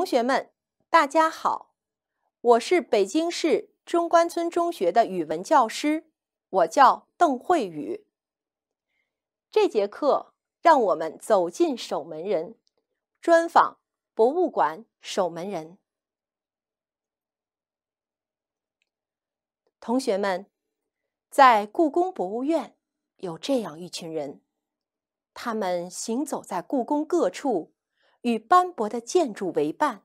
同学们，大家好，我是北京市中关村中学的语文教师，我叫邓慧宇。这节课让我们走进守门人，专访博物馆守门人。同学们，在故宫博物院有这样一群人，他们行走在故宫各处。与斑驳的建筑为伴，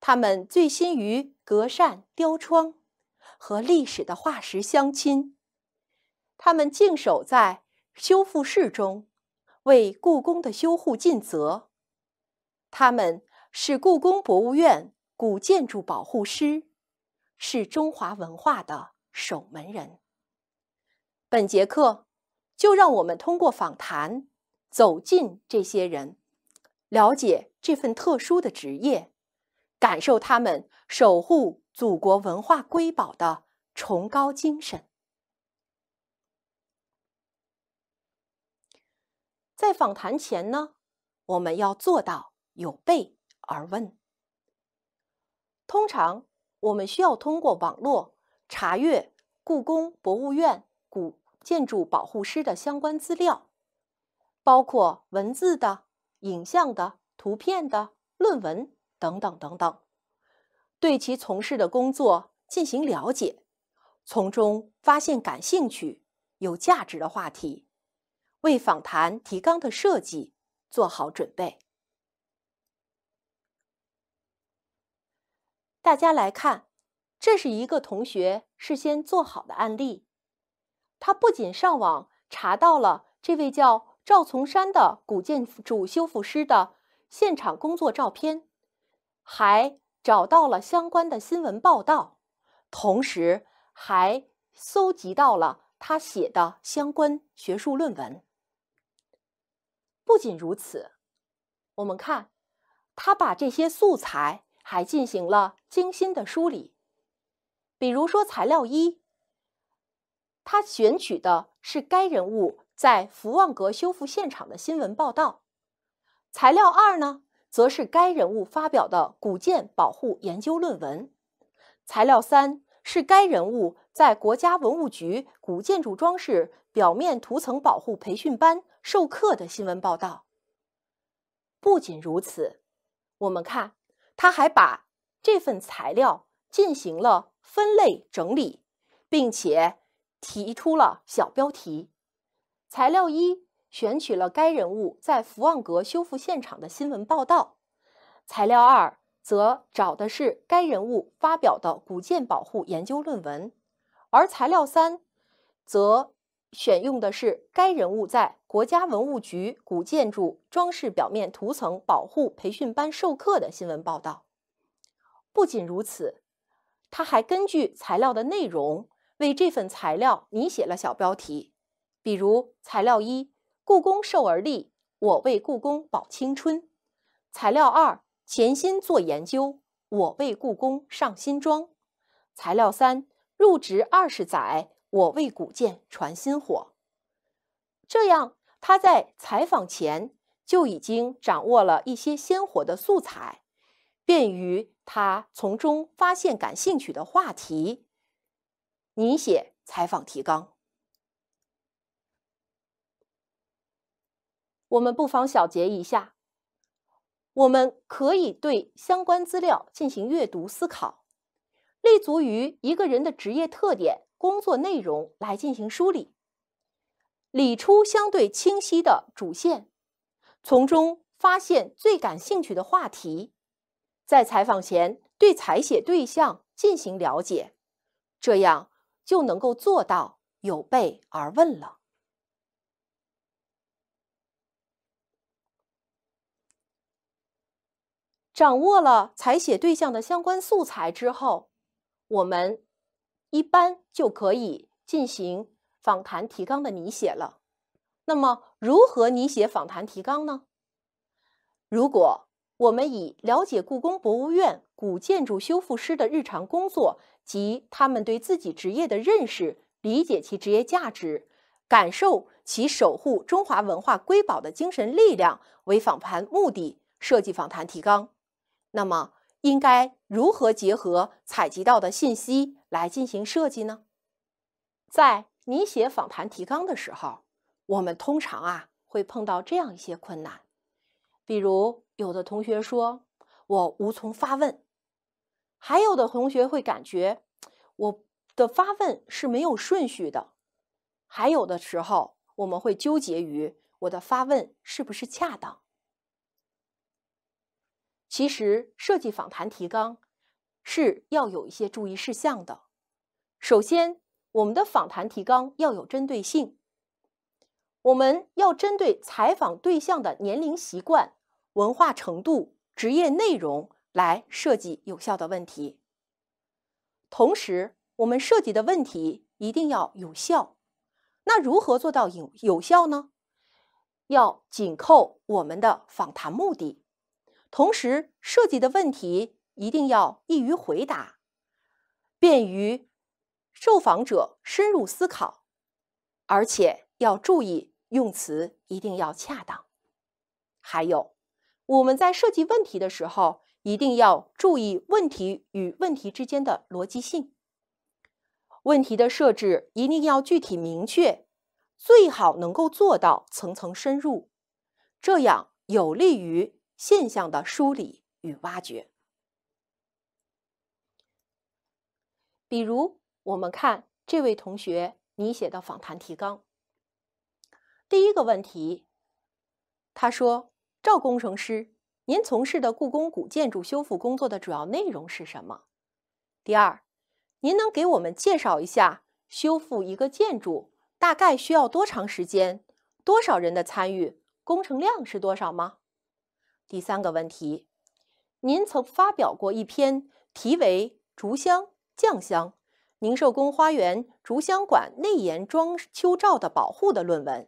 他们醉心于隔扇、雕窗和历史的化石相亲；他们静守在修复室中，为故宫的修护尽责。他们是故宫博物院古建筑保护师，是中华文化的守门人。本节课就让我们通过访谈走进这些人。了解这份特殊的职业，感受他们守护祖国文化瑰宝的崇高精神。在访谈前呢，我们要做到有备而问。通常，我们需要通过网络查阅故宫博物院古建筑保护师的相关资料，包括文字的。影像的、图片的、论文等等等等，对其从事的工作进行了解，从中发现感兴趣、有价值的话题，为访谈提纲的设计做好准备。大家来看，这是一个同学事先做好的案例，他不仅上网查到了这位叫。赵从山的古建筑修复师的现场工作照片，还找到了相关的新闻报道，同时还搜集到了他写的相关学术论文。不仅如此，我们看他把这些素材还进行了精心的梳理，比如说材料一，他选取的是该人物。在福望阁修复现场的新闻报道，材料二呢，则是该人物发表的古建保护研究论文；材料三是该人物在国家文物局古建筑装饰表面涂层保护培训班授课的新闻报道。不仅如此，我们看，他还把这份材料进行了分类整理，并且提出了小标题。材料一选取了该人物在福望阁修复现场的新闻报道，材料二则找的是该人物发表的古建保护研究论文，而材料三则选用的是该人物在国家文物局古建筑装饰表面涂层保护培训班授课的新闻报道。不仅如此，他还根据材料的内容为这份材料拟写了小标题。比如材料一，故宫瘦而立，我为故宫保青春；材料二，潜心做研究，我为故宫上新装；材料三，入职二十载，我为古建传薪火。这样，他在采访前就已经掌握了一些鲜活的素材，便于他从中发现感兴趣的话题。你写采访提纲。我们不妨小结一下，我们可以对相关资料进行阅读思考，立足于一个人的职业特点、工作内容来进行梳理，理出相对清晰的主线，从中发现最感兴趣的话题，在采访前对采写对象进行了解，这样就能够做到有备而问了。掌握了采写对象的相关素材之后，我们一般就可以进行访谈提纲的拟写了。那么，如何拟写访谈提纲呢？如果我们以了解故宫博物院古建筑修复师的日常工作及他们对自己职业的认识、理解其职业价值、感受其守护中华文化瑰宝的精神力量为访谈目的，设计访谈提纲。那么，应该如何结合采集到的信息来进行设计呢？在你写访谈提纲的时候，我们通常啊会碰到这样一些困难，比如有的同学说我无从发问，还有的同学会感觉我的发问是没有顺序的，还有的时候我们会纠结于我的发问是不是恰当。其实设计访谈提纲是要有一些注意事项的。首先，我们的访谈提纲要有针对性。我们要针对采访对象的年龄、习惯、文化程度、职业内容来设计有效的问题。同时，我们设计的问题一定要有效。那如何做到有有效呢？要紧扣我们的访谈目的。同时，设计的问题一定要易于回答，便于受访者深入思考，而且要注意用词一定要恰当。还有，我们在设计问题的时候，一定要注意问题与问题之间的逻辑性。问题的设置一定要具体明确，最好能够做到层层深入，这样有利于。现象的梳理与挖掘。比如，我们看这位同学你写的访谈提纲。第一个问题，他说：“赵工程师，您从事的故宫古建筑修复工作的主要内容是什么？”第二，您能给我们介绍一下修复一个建筑大概需要多长时间、多少人的参与、工程量是多少吗？第三个问题，您曾发表过一篇题为《竹香酱香宁寿宫花园竹香馆内檐装修罩的保护》的论文，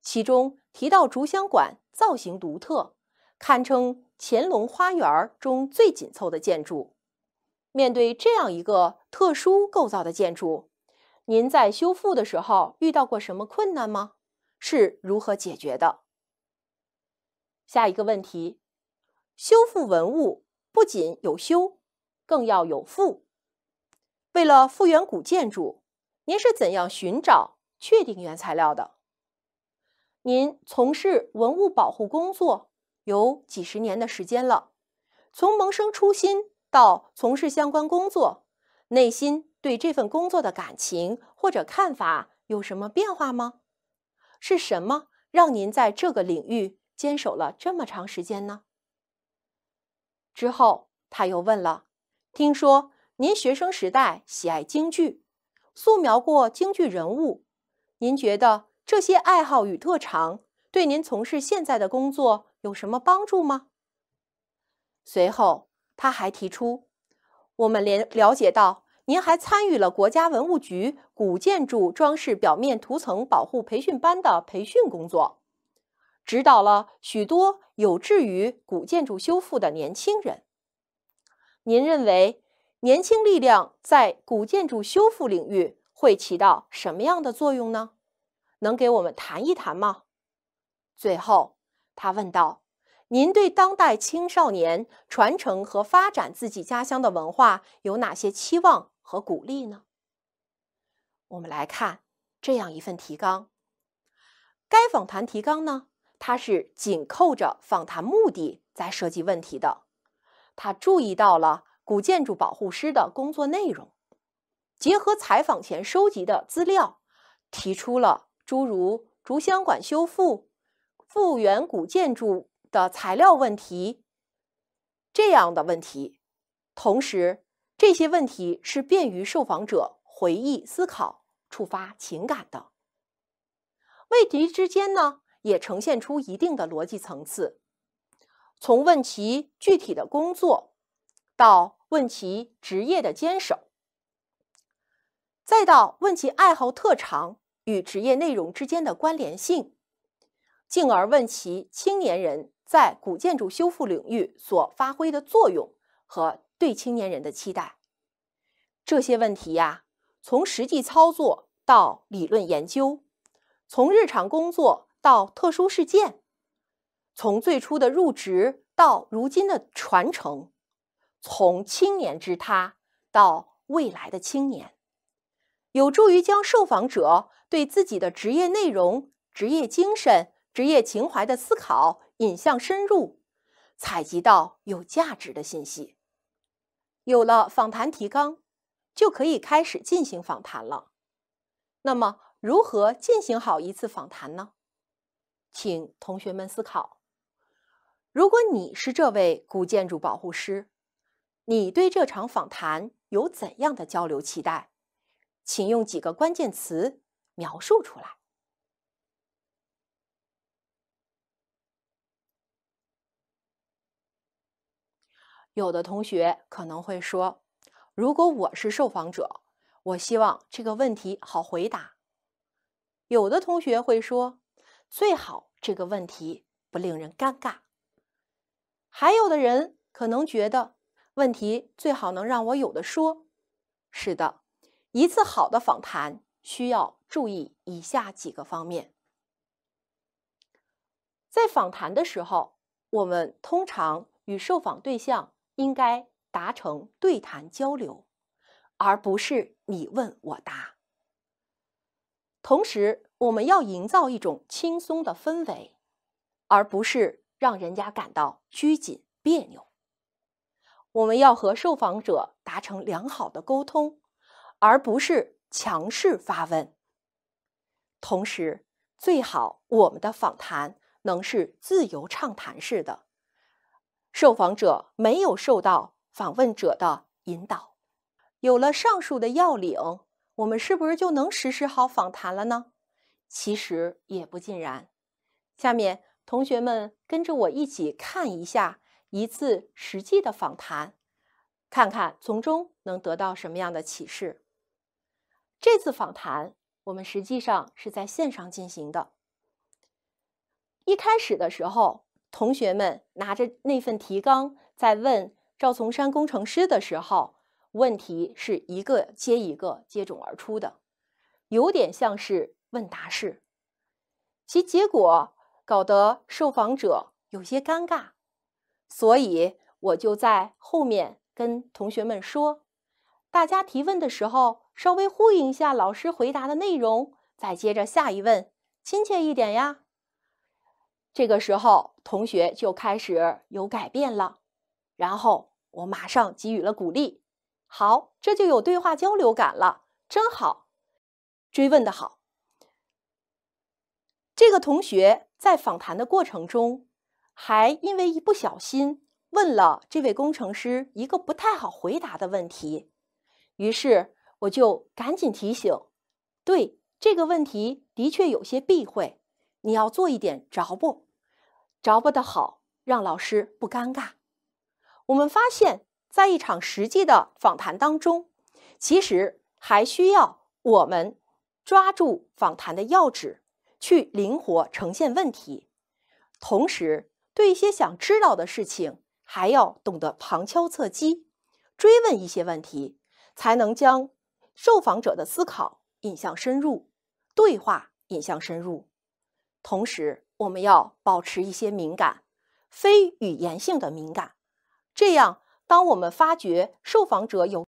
其中提到竹香馆造型独特，堪称乾隆花园中最紧凑的建筑。面对这样一个特殊构造的建筑，您在修复的时候遇到过什么困难吗？是如何解决的？下一个问题，修复文物不仅有修，更要有复。为了复原古建筑，您是怎样寻找确定原材料的？您从事文物保护工作有几十年的时间了，从萌生初心到从事相关工作，内心对这份工作的感情或者看法有什么变化吗？是什么让您在这个领域？坚守了这么长时间呢。之后他又问了：“听说您学生时代喜爱京剧，素描过京剧人物，您觉得这些爱好与特长对您从事现在的工作有什么帮助吗？”随后他还提出：“我们连了解到您还参与了国家文物局古建筑装饰表面涂层保护培训班的培训工作。”指导了许多有志于古建筑修复的年轻人。您认为年轻力量在古建筑修复领域会起到什么样的作用呢？能给我们谈一谈吗？最后，他问道：“您对当代青少年传承和发展自己家乡的文化有哪些期望和鼓励呢？”我们来看这样一份提纲。该访谈提纲呢？他是紧扣着访谈目的在设计问题的，他注意到了古建筑保护师的工作内容，结合采访前收集的资料，提出了诸如竹香馆修复、复原古建筑的材料问题这样的问题，同时，这些问题是便于受访者回忆、思考、触发情感的。问题之间呢？也呈现出一定的逻辑层次，从问其具体的工作，到问其职业的坚守，再到问其爱好特长与职业内容之间的关联性，进而问其青年人在古建筑修复领域所发挥的作用和对青年人的期待。这些问题呀，从实际操作到理论研究，从日常工作。到特殊事件，从最初的入职到如今的传承，从青年之他到未来的青年，有助于将受访者对自己的职业内容、职业精神、职业情怀的思考引向深入，采集到有价值的信息。有了访谈提纲，就可以开始进行访谈了。那么，如何进行好一次访谈呢？请同学们思考：如果你是这位古建筑保护师，你对这场访谈有怎样的交流期待？请用几个关键词描述出来。有的同学可能会说：“如果我是受访者，我希望这个问题好回答。”有的同学会说：“最好。”这个问题不令人尴尬。还有的人可能觉得问题最好能让我有的说。是的，一次好的访谈需要注意以下几个方面。在访谈的时候，我们通常与受访对象应该达成对谈交流，而不是你问我答。同时，我们要营造一种轻松的氛围，而不是让人家感到拘谨别扭。我们要和受访者达成良好的沟通，而不是强势发问。同时，最好我们的访谈能是自由畅谈式的，受访者没有受到访问者的引导。有了上述的要领。我们是不是就能实施好访谈了呢？其实也不尽然。下面，同学们跟着我一起看一下一次实际的访谈，看看从中能得到什么样的启示。这次访谈我们实际上是在线上进行的。一开始的时候，同学们拿着那份提纲，在问赵从山工程师的时候。问题是一个接一个接踵而出的，有点像是问答式，其结果搞得受访者有些尴尬，所以我就在后面跟同学们说：“大家提问的时候稍微呼应一下老师回答的内容，再接着下一问，亲切一点呀。”这个时候，同学就开始有改变了，然后我马上给予了鼓励。好，这就有对话交流感了，真好。追问的好。这个同学在访谈的过程中，还因为一不小心问了这位工程师一个不太好回答的问题，于是我就赶紧提醒：对这个问题的确有些避讳，你要做一点着不着不得好，让老师不尴尬。我们发现。在一场实际的访谈当中，其实还需要我们抓住访谈的要旨，去灵活呈现问题。同时，对一些想知道的事情，还要懂得旁敲侧击，追问一些问题，才能将受访者的思考引向深入，对话引向深入。同时，我们要保持一些敏感，非语言性的敏感，这样。当我们发觉受访者有。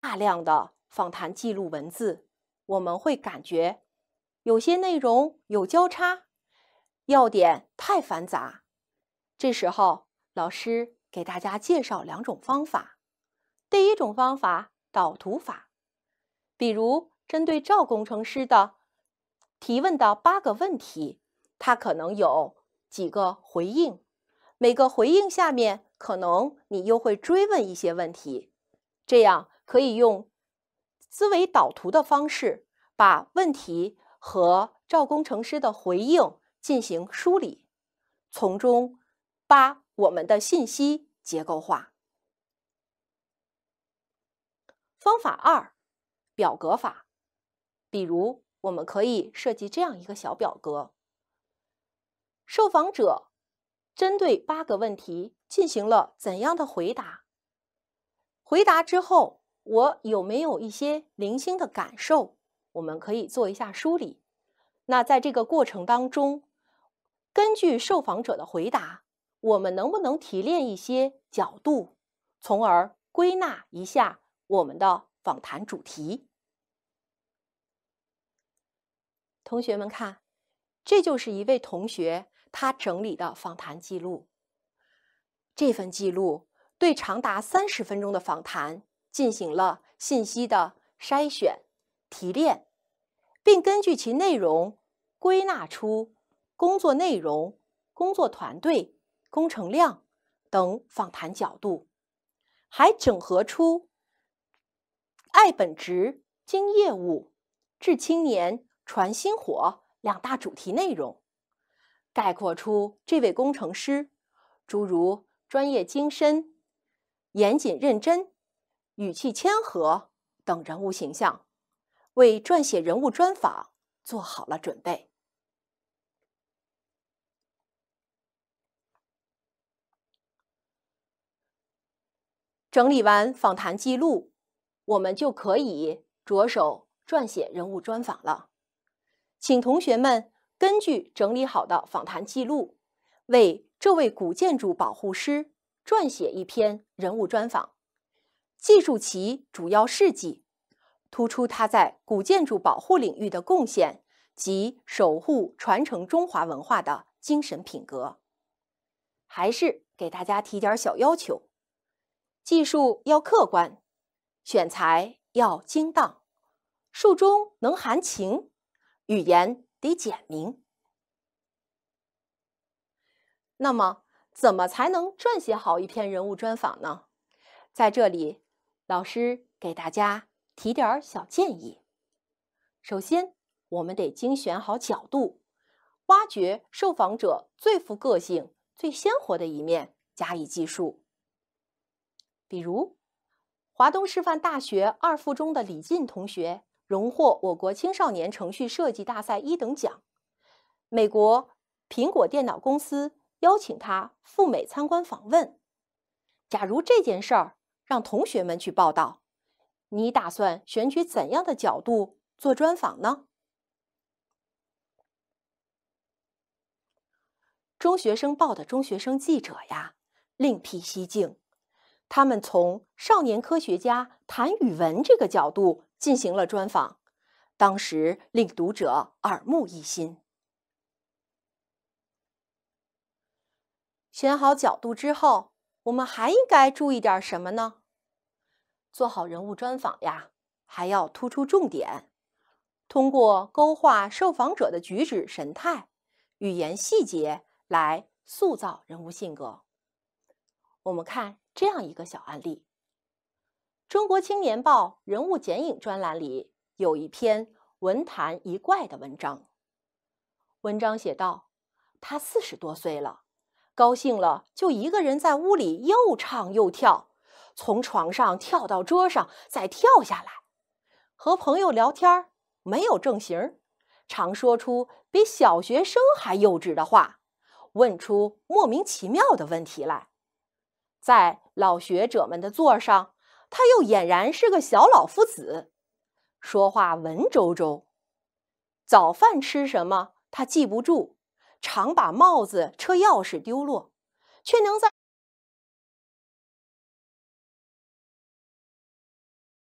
大量的访谈记录文字，我们会感觉有些内容有交叉，要点太繁杂。这时候，老师给大家介绍两种方法。第一种方法，导图法。比如，针对赵工程师的提问的八个问题，他可能有几个回应，每个回应下面可能你又会追问一些问题，这样。可以用思维导图的方式把问题和赵工程师的回应进行梳理，从中把我们的信息结构化。方法二，表格法，比如我们可以设计这样一个小表格：受访者针对八个问题进行了怎样的回答？回答之后。我有没有一些零星的感受？我们可以做一下梳理。那在这个过程当中，根据受访者的回答，我们能不能提炼一些角度，从而归纳一下我们的访谈主题？同学们看，这就是一位同学他整理的访谈记录。这份记录对长达三十分钟的访谈。进行了信息的筛选、提炼，并根据其内容归纳出工作内容、工作团队、工程量等访谈角度，还整合出“爱本职、经业务、致青年、传薪火”两大主题内容，概括出这位工程师诸如专业精深、严谨认真。语气谦和等人物形象，为撰写人物专访做好了准备。整理完访谈记录，我们就可以着手撰写人物专访了。请同学们根据整理好的访谈记录，为这位古建筑保护师撰写一篇人物专访。记住其主要事迹，突出他在古建筑保护领域的贡献及守护传承中华文化的精神品格。还是给大家提点小要求：技术要客观，选材要精当，术中能含情，语言得简明。那么，怎么才能撰写好一篇人物专访呢？在这里。老师给大家提点儿小建议。首先，我们得精选好角度，挖掘受访者最富个性、最鲜活的一面加以记述。比如，华东师范大学二附中的李进同学荣获我国青少年程序设计大赛一等奖，美国苹果电脑公司邀请他赴美参观访问。假如这件事儿。让同学们去报道，你打算选取怎样的角度做专访呢？《中学生报》的中学生记者呀，另辟蹊径，他们从少年科学家谈语文这个角度进行了专访，当时令读者耳目一新。选好角度之后。我们还应该注意点什么呢？做好人物专访呀，还要突出重点，通过勾画受访者的举止、神态、语言细节来塑造人物性格。我们看这样一个小案例，《中国青年报》人物剪影专栏里有一篇“文坛一怪”的文章。文章写道：“他四十多岁了。”高兴了，就一个人在屋里又唱又跳，从床上跳到桌上，再跳下来，和朋友聊天没有正形，常说出比小学生还幼稚的话，问出莫名其妙的问题来。在老学者们的座上，他又俨然是个小老夫子，说话文绉绉。早饭吃什么，他记不住。常把帽子、车钥匙丢落，却能在。